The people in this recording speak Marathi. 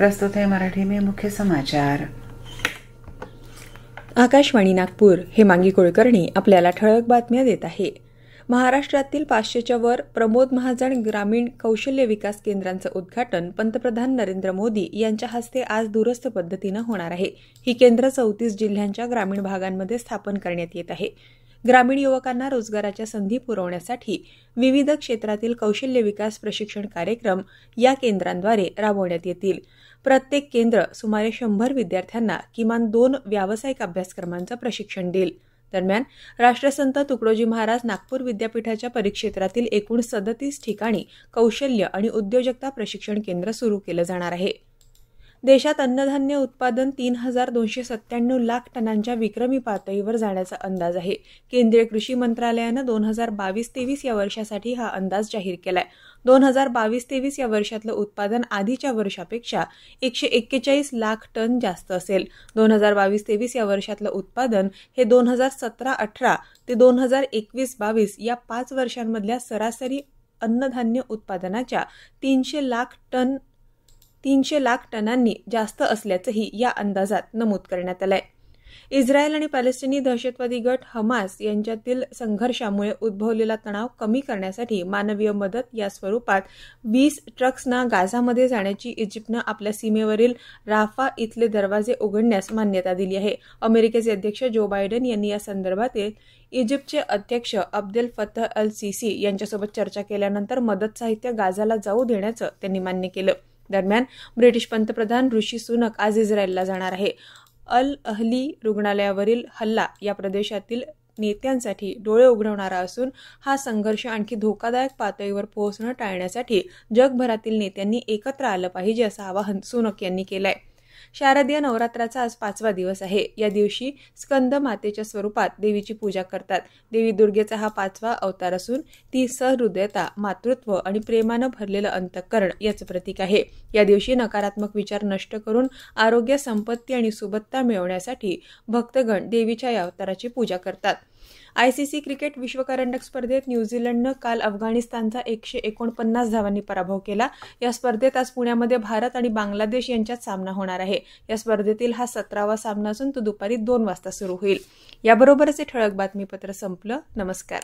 प्रस्तुत आहे मराठी में मुख्य समाचार आकाशवाणी नागपूर हे मांगी कुलकर्णी आपल्याला ठळक बातम्या देत आहे महाराष्ट्रातील पाचशेच्या वर प्रमोद महाजन ग्रामीण कौशल्य विकास केंद्रांचं उद्घाटन पंतप्रधान नरेंद्र मोदी यांच्या हस्ते आज दूरस्थ पद्धतीनं होणार आहे ही केंद्र चौतीस जिल्ह्यांच्या ग्रामीण भागांमध्ये स्थापन करण्यात येत आहे ग्रामीण युवकांना रोजगाराच्या संधी पुरवण्यासाठी विविध क्षेत्रातील कौशल्य विकास प्रशिक्षण कार्यक्रम या केंद्रांद्वारे राबवण्यात येतील प्रत्येक केंद्र सुमारे शंभर विद्यार्थ्यांना किमान दोन व्यावसायिक अभ्यासक्रमांचं प्रशिक्षण देईल दरम्यान राष्ट्रसंत तुकडोजी महाराज नागपूर विद्यापीठाच्या परिक्षेत्रातील एकूण सदतीस ठिकाणी कौशल्य आणि उद्योजकता प्रशिक्षण केंद्र सुरू केलं जाणार आहे देशात अन्नधान्य उत्पादन तीन हजार दोनशे सत्त्याण्णव लाख टनांच्या विक्रमी पातळीवर जाण्याचा अंदाज आहे केंद्रीय कृषी मंत्रालयानं दोन हजार बावीस तेवीस या वर्षासाठी हा अंदाज जाहीर केलाय दोन हजार बावीस तेवीस या वर्षातलं उत्पादन आधीच्या वर्षापेक्षा एकशे एक्केचाळीस लाख टन जास्त असेल दोन हजार बावीस तेवीस या वर्षातलं उत्पादन हे दोन हजार सतरा अठरा ते दोन हजार एकवीस बावीस या पाच वर्षांमधल्या सरासरी अन्नधान्य उत्पादनाच्या तीनशे लाख टन तीनशे लाख टनांनी जास्त असल्याचंही या अंदाजात नमूद करण्यात आलं आहे इस्रायल आणि पॅलेस्टिनी दहशतवादी गट हमास यांच्यातील संघर्षामुळे उद्भवलेला तणाव कमी करण्यासाठी मानवीय मदत या स्वरूपात वीस ट्रक्सना गाझामध्ये जाण्याची इजिप्तनं आपल्या सीमेवरील राफा इथले दरवाजे उघडण्यास मान्यता दिली आहे अमेरिकेचे अध्यक्ष जो बायडन यांनी या संदर्भातील इजिप्तचे अध्यक्ष अब्देल फतह अल सिसी यांच्यासोबत चर्चा केल्यानंतर मदत साहित्य गाझाला जाऊ देण्याचं त्यांनी मान्य केलं दरम्यान ब्रिटिश पंतप्रधान ऋषी सुनक आज इस्रायलला जाणार आहे अल अहली रुग्णालयावरील हल्ला या प्रदेशातील नेत्यांसाठी डोळे उघडवणारा असून हा संघर्ष आणखी धोकादायक पातळीवर पोहोचणं टाळण्यासाठी जगभरातील नेत्यांनी एकत्र आलं पाहिजे असं आवाहन सुनक यांनी केलं आहे शारदीय नवरात्राचा आज पाचवा दिवस आहे या दिवशी स्कंद मातेच्या स्वरूपात देवीची पूजा करतात देवी दुर्गेचा हा पाचवा अवतार असून ती सहृदयता मातृत्व आणि प्रेमानं भरलेलं अंतःकरण याचं प्रतीक आहे या दिवशी नकारात्मक विचार नष्ट करून आरोग्य संपत्ती आणि सुबत्ता मिळवण्यासाठी भक्तगण देवीच्या या अवताराची पूजा करतात आयसीसी क्रिकेट विश्वकरंडक स्पर्धेत न्यूझीलंडनं काल अफगाणिस्तानचा एकशे एकोणपन्नास धावांनी पराभव केला या स्पर्धेत आज पुण्यामध्ये भारत आणि बांगलादेश यांच्यात सामना होणार आहे या स्पर्धेतील हा सतरावा सामना असून तो दुपारी दोन वाजता सुरू होईल याबरोबरच हे ठळक बातमीपत्र संपलं नमस्कार